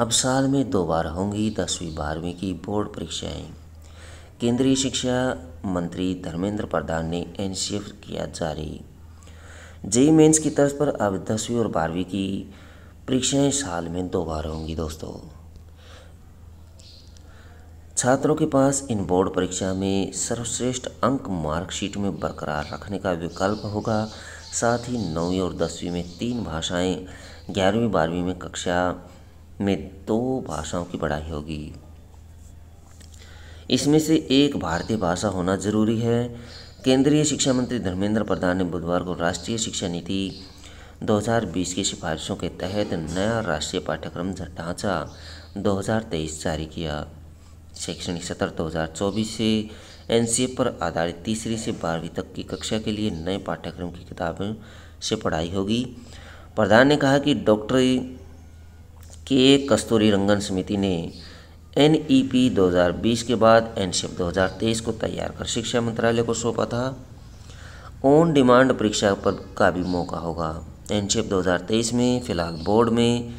अब साल में दो बार होंगी दसवीं बारहवीं की बोर्ड परीक्षाएं केंद्रीय शिक्षा मंत्री धर्मेंद्र प्रधान ने एन किया जारी जेई मेन्स की तर्ज पर अब दसवीं और बारहवीं की परीक्षाएं साल में दो बार होंगी दोस्तों छात्रों के पास इन बोर्ड परीक्षा में सर्वश्रेष्ठ अंक मार्कशीट में बरकरार रखने का विकल्प होगा साथ ही नौवीं और दसवीं में तीन भाषाएं ग्यारहवीं बारहवीं में कक्षा में दो भाषाओं की पढ़ाई होगी इसमें से एक भारतीय भाषा होना जरूरी है केंद्रीय शिक्षा मंत्री धर्मेंद्र प्रधान ने बुधवार को राष्ट्रीय शिक्षा नीति 2020 की सिफारिशों के तहत नया राष्ट्रीय पाठ्यक्रम ढांचा 2023 जारी किया शैक्षणिक सत्र 2024 से एन पर आधारित तीसरी से बारहवीं तक की कक्षा के लिए नए पाठ्यक्रम की किताबें से पढ़ाई होगी प्रधान ने कहा कि डॉक्टरी के कस्तूरी रंगन समिति ने एन ई पी 2020 के बाद एन 2023 को तैयार कर शिक्षा मंत्रालय को सौंपा था ऑन डिमांड परीक्षा पर का भी मौका होगा एन 2023 में फिलहाल बोर्ड में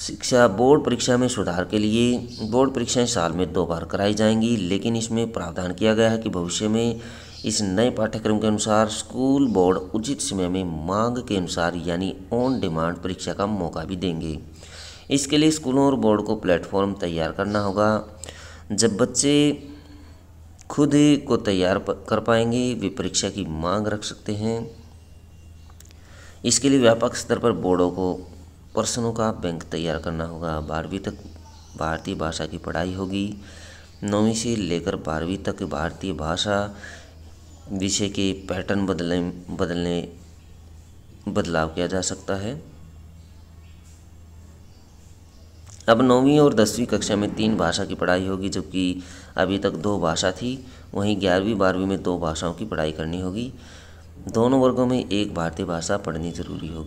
शिक्षा बोर्ड परीक्षा में सुधार के लिए बोर्ड परीक्षाएं साल में दो बार कराई जाएंगी लेकिन इसमें प्रावधान किया गया है कि भविष्य में इस नए पाठ्यक्रम के अनुसार स्कूल बोर्ड उचित समय में मांग के अनुसार यानी ऑन डिमांड परीक्षा का मौका भी देंगे इसके लिए स्कूलों और बोर्ड को प्लेटफॉर्म तैयार करना होगा जब बच्चे खुद को तैयार कर पाएंगे वे परीक्षा की मांग रख सकते हैं इसके लिए व्यापक स्तर पर बोर्डों को प्रश्नों का बैंक तैयार करना होगा बारहवीं तक भारतीय भाषा की पढ़ाई होगी नौवीं से लेकर बारहवीं तक भारतीय भाषा विषय के पैटर्न बदलने बदलने बदलाव किया जा सकता है अब नौवीं और दसवीं कक्षा में तीन भाषा की पढ़ाई होगी जबकि अभी तक दो भाषा थी वहीं ग्यारहवीं बारहवीं में दो भाषाओं की पढ़ाई करनी होगी दोनों वर्गों में एक भारतीय भाषा पढ़नी जरूरी होगी